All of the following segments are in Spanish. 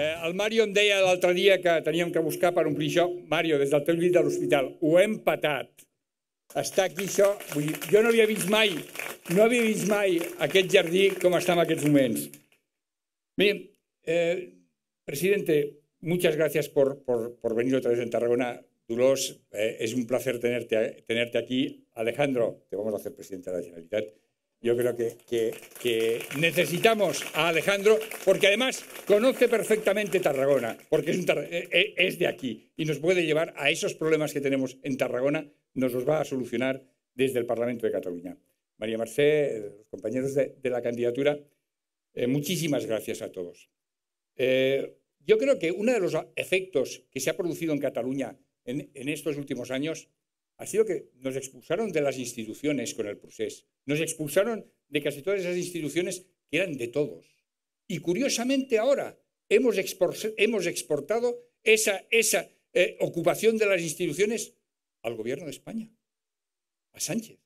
Eh, el Mario em deia l'altre dia que teníem que buscar per omplir això. Mario, des del teu llit de l'hospital, ho hem patat. Està aquí això. Vull dir, jo no havia vist mai, no havia vist mai aquest jardí com està en aquests moments. Bé, eh, presidente, muchas gracias por, por, por, venir otra vez en Tarragona. Dolors, eh, es un placer tenerte, tenerte aquí. Alejandro, te vamos a hacer presidente de la Generalitat. Yo creo que, necesitamos a Alejandro porque además conoce perfectamente Tarragona, porque eh, eh, es, de aquí y nos puede llevar a esos problemas que tenemos en Tarragona, nos los va a solucionar desde el Parlamento de Cataluña. María Mercé, los compañeros de, la candidatura, eh, muchísimas gracias a todos. yo creo que uno de los efectos que se ha producido en Cataluña en, en estos últimos años ha sido que nos expulsaron de las instituciones con el procés, nos expulsaron de casi todas esas instituciones que eran de todos. Y curiosamente ahora hemos, exportado esa, esa eh, ocupación de las instituciones al gobierno de España, a Sánchez.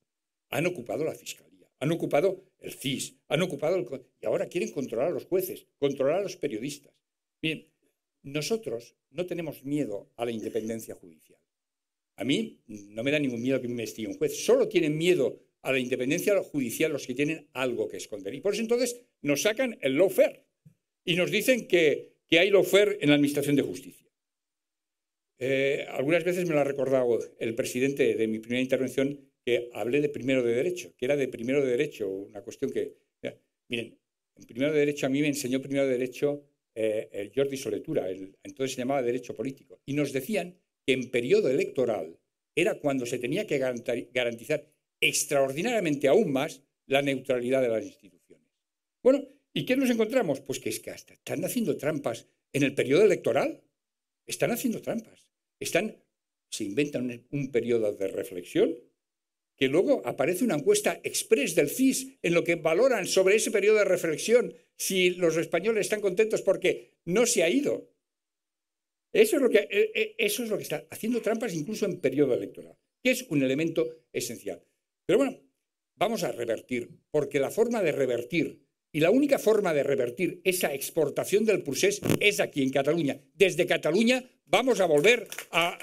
Han ocupado la fiscalía, han ocupado el CIS, han ocupado el... Y ahora quieren controlar a los jueces, controlar a los periodistas. Bien, nosotros no tenemos miedo a la independencia judicial. A mí no me da ningún miedo que me investigue un juez. Solo tienen miedo a la independencia judicial los que tienen algo que esconder. Y por eso entonces nos sacan el fair y nos dicen que, hay hay fair en la Administración de Justicia. Eh, algunas veces me lo ha recordado el presidente de mi primera intervención que hablé de primero de derecho, que era de primero de derecho, una cuestión que... miren, en primero de derecho a mí me enseñó primero de derecho eh, el Jordi Soletura, entonces se llamaba derecho político, y nos decían que en periodo electoral era cuando se tenía que garantizar extraordinariamente aún más la neutralidad de las instituciones. Bueno, ¿y qué nos encontramos? Pues que es que hasta están haciendo trampas en el periodo electoral. Están haciendo trampas. Están, se inventan un periodo de reflexión que luego aparece una encuesta express del CIS en lo que valoran sobre ese periodo de reflexión si los españoles están contentos porque no se ha ido eso es lo que, eh, eh, eso es lo que está haciendo trampas incluso en periodo electoral, que es un elemento esencial. Pero bueno, vamos a revertir, porque la forma de revertir y la única forma de revertir esa exportación del procés es aquí, en Cataluña. Desde Cataluña vamos a volver a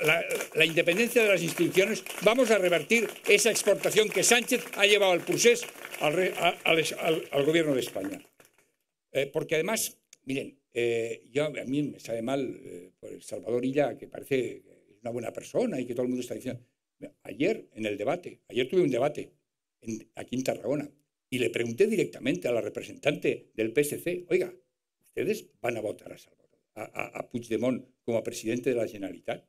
la, independencia de las instituciones, vamos a revertir esa exportación que Sánchez ha llevado al procés al, gobierno de España. Eh, porque además, miren, eh, yo, a mí me sabe mal eh, por el Salvador Illa, que parece una buena persona y que todo el mundo está diciendo. Ayer, en el debate, ayer tuve un debate aquí en Tarragona y le pregunté directamente a la representante del PSC, oiga, ¿ustedes van a votar a Salvador, a, Puigdemont como presidente de la Generalitat?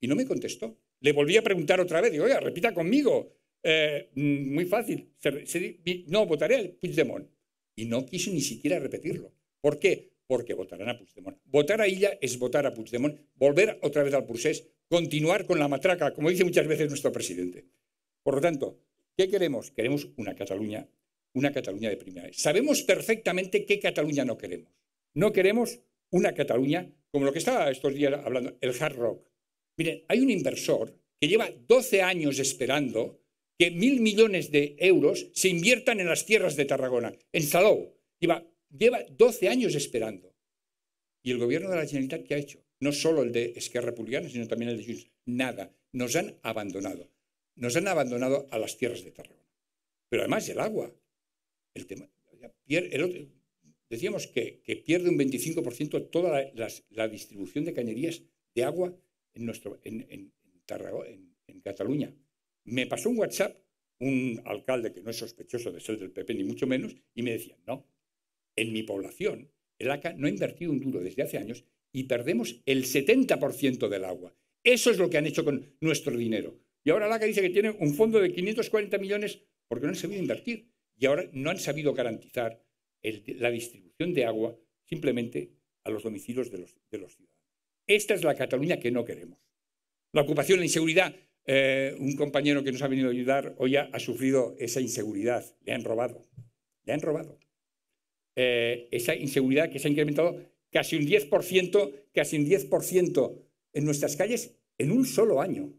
Y no me contestó. Le volví a preguntar otra vez, digo, oiga, repita conmigo. Eh, mm, muy fácil. no, votaré a Puigdemont. Y no quiso ni siquiera repetirlo. ¿Por qué? porque votarán a Puigdemont. Votar a ella es votar a Puigdemont, volver otra vez al procés, continuar con la matraca, como dice muchas veces nuestro presidente. Por lo tanto, ¿qué queremos? Queremos una Cataluña, una Cataluña de primera Sabemos perfectamente qué Cataluña no queremos. No queremos una Cataluña como lo que está estos días hablando, el hard rock. Miren, hay un inversor que lleva 12 años esperando que mil millones de euros se inviertan en las tierras de Tarragona, en Salou. Lleva lleva 12 años esperando. ¿Y el gobierno de la Generalitat qué ha hecho? No solo el de Esquerra Republicana, sino también el de Junts. Nada. Nos han abandonado. Nos han abandonado a las tierras de Tarragona. Pero además el agua. El tema, decíamos que, pierde un 25% toda la, distribución de cañerías de agua en, nuestro, en, en Cataluña. Me pasó un WhatsApp un alcalde que no es sospechoso de ser del PP, ni mucho menos, y me decía, no, en mi población, el ACA no ha invertido un duro desde hace años y perdemos el 70% del agua. Eso es lo que han hecho con nuestro dinero. Y ahora el ACA dice que tiene un fondo de 540 millones porque no han sabido invertir y ahora no han sabido garantizar la distribución de agua simplemente a los domicilios de los, ciudadanos. Esta es la Cataluña que no queremos. La ocupación, la inseguridad. Eh, un compañero que nos ha venido a ayudar hoy ha sufrido esa inseguridad. Le han robado. Le han robado. Eh, esa inseguridad que se ha incrementado casi un 10%, casi un 10% en nuestras calles en un solo año.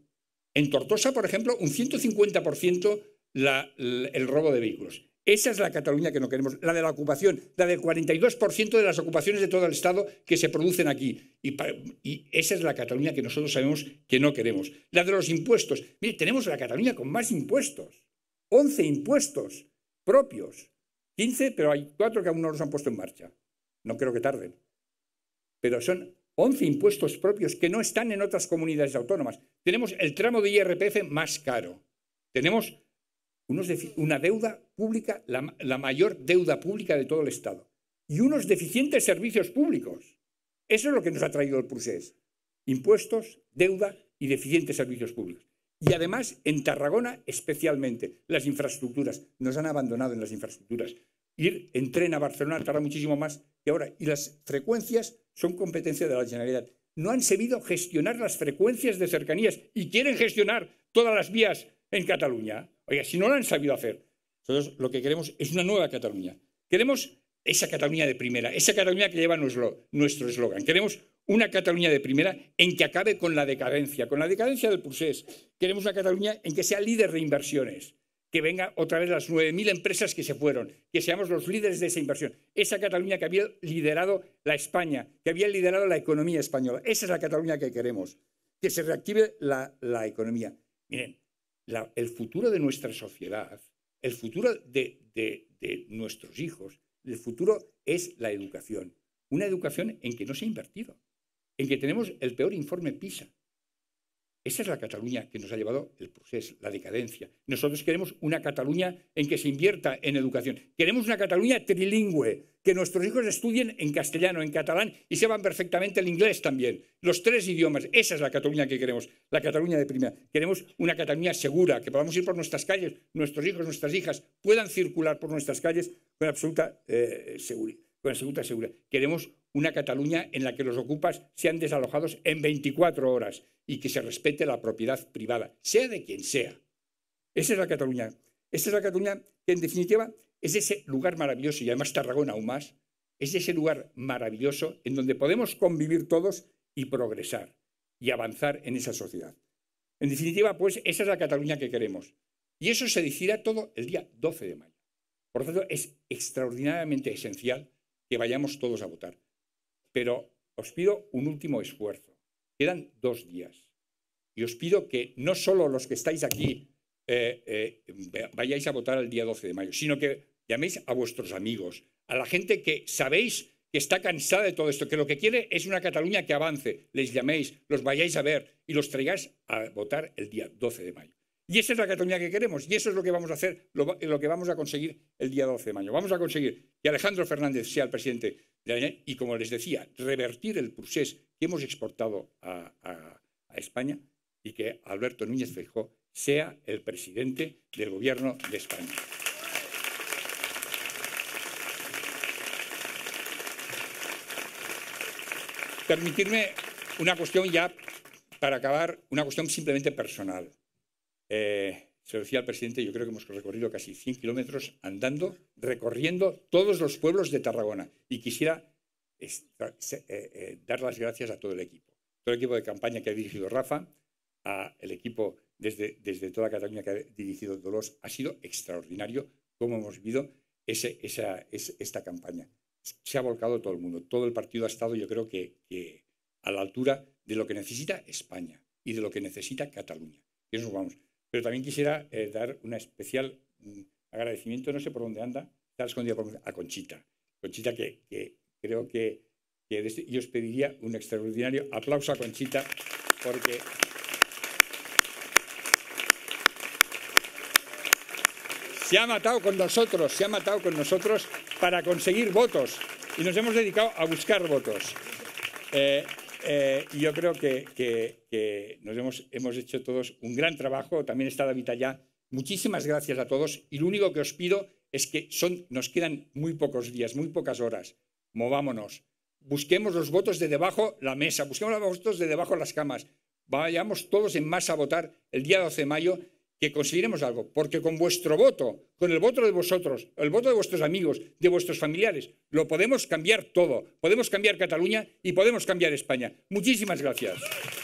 En Tortosa, por ejemplo, un 150% el robo de vehículos. Esa es la Cataluña que no queremos, la de la ocupación, la del 42% de las ocupaciones de todo el Estado que se producen aquí. Y, esa es la Cataluña que nosotros sabemos que no queremos. La de los impuestos. Mire, tenemos la Cataluña con más impuestos. 11 impuestos propios. 15, pero hay cuatro que aún no los han puesto en marcha. No creo que tarden. Pero son 11 impuestos propios que no están en otras comunidades autónomas. Tenemos el tramo de IRPF más caro. Tenemos una deuda pública, la, mayor deuda pública de todo el Estado. Y unos deficientes servicios públicos. Eso es lo que nos ha traído el procés. Impuestos, deuda y deficientes servicios públicos. Y además, en Tarragona especialmente, las infraestructuras. Nos han abandonado en las infraestructuras. Ir en tren a Barcelona tarda muchísimo más que ahora. Y las frecuencias son competencia de la Generalidad. No han sabido gestionar las frecuencias de cercanías y quieren gestionar todas las vías en Cataluña. Oiga, si no lo han sabido hacer. Entonces, lo que queremos es una nueva Cataluña. Queremos esa Cataluña de primera, esa Cataluña que lleva nuestro eslogan. Queremos una Cataluña de primera en que acabe con la decadencia, con la decadencia del procés, queremos una Cataluña en que sea líder de inversiones, que venga otra vez las 9.000 empresas que se fueron, que seamos los líderes de esa inversión. Esa Cataluña que había liderado la España, que había liderado la economía española. Esa es la Cataluña que queremos, que se reactive la, economía. Miren, el futuro de nuestra sociedad, el futuro de nuestros hijos, el futuro es la educación. Una educación en que no se ha invertido, en que tenemos el peor informe PISA, esa es la Cataluña que nos ha llevado el proceso, la decadencia. Nosotros queremos una Cataluña en que se invierta en educación. Queremos una Cataluña trilingüe, que nuestros hijos estudien en castellano, en catalán y sepan perfectamente el inglés también. Los tres idiomas. Esa es la Cataluña que queremos, la Cataluña de primera. Queremos una Cataluña segura, que podamos ir por nuestras calles, nuestros hijos, nuestras hijas puedan circular por nuestras calles con absoluta eh, seguridad. Con absoluta seguridad. Queremos una Cataluña en la que los ocupas sean desalojados en 24 horas y que se respete la propiedad privada, sea de quien sea. Esa es la Cataluña. Esa es la Cataluña que, en definitiva, es ese lugar maravilloso, y además Tarragona aún más, es ese lugar maravilloso en donde podemos convivir todos y progresar y avanzar en esa sociedad. En definitiva, pues esa es la Cataluña que queremos. Y eso se decidirá todo el día 12 de mayo. Por lo tanto, es extraordinariamente esencial que vayamos todos a votar. Pero os pido un último esfuerzo. Quedan dos días. Y os pido que no solo los que estáis aquí eh, eh, vayáis a votar el día 12 de mayo, sino que llaméis a vuestros amigos, a la gente que sabéis que está cansada de todo esto, que lo que quiere es una Cataluña que avance, les llaméis, los vayáis a ver y los traigáis a votar el día 12 de mayo. Y esa es la Cataluña que queremos y eso es lo que vamos a hacer, lo que vamos a conseguir el día 12 de mayo. Vamos a conseguir que Alejandro Fernández sea el presidente y como les decía, revertir el procés que hemos exportado a, España y que Alberto Núñez Feijóo sea el presidente del gobierno de España. Permitirme una cuestión ya para acabar, una cuestión simplemente personal. Eh, se lo decía al presidente, yo creo que hemos recorrido casi 100 kilómetros andando, recorriendo todos los pueblos de Tarragona. Y quisiera eh, eh, dar las gracias a todo el equipo. Todo el equipo de campaña que ha dirigido Rafa, al el equipo desde, toda Cataluña que ha dirigido Dolores, ha sido extraordinario cómo hemos vivido esta campaña. Se ha volcado todo el mundo, todo el partido ha estado, yo creo que, que a la altura de lo que necesita España y de lo que necesita Cataluña. Y eso vamos. Pero también quisiera eh, dar un especial mm, agradecimiento, no sé por dónde anda, está escondido, por, a Conchita. Conchita que, creo que, este, yo os pediría un extraordinario aplauso a Conchita porque... Se ha matado con nosotros, se ha matado con nosotros para conseguir votos y nos hemos dedicado a buscar votos. Eh, eh, yo creo que, nos hemos, hecho todos un gran trabajo. También está David allá. Muchísimas gracias a todos. Y lo único que os pido es que son, nos quedan muy pocos días, muy pocas horas. Movámonos. Busquemos los votos de debajo la mesa, busquemos los votos de debajo las camas. Vayamos todos en masa a votar el día 12 de mayo que conseguiremos algo, porque con vuestro voto, con el voto de vosotros, el voto de vuestros amigos, de vuestros familiares, lo podemos cambiar todo. Podemos cambiar Cataluña y podemos cambiar España. Muchísimas gracias.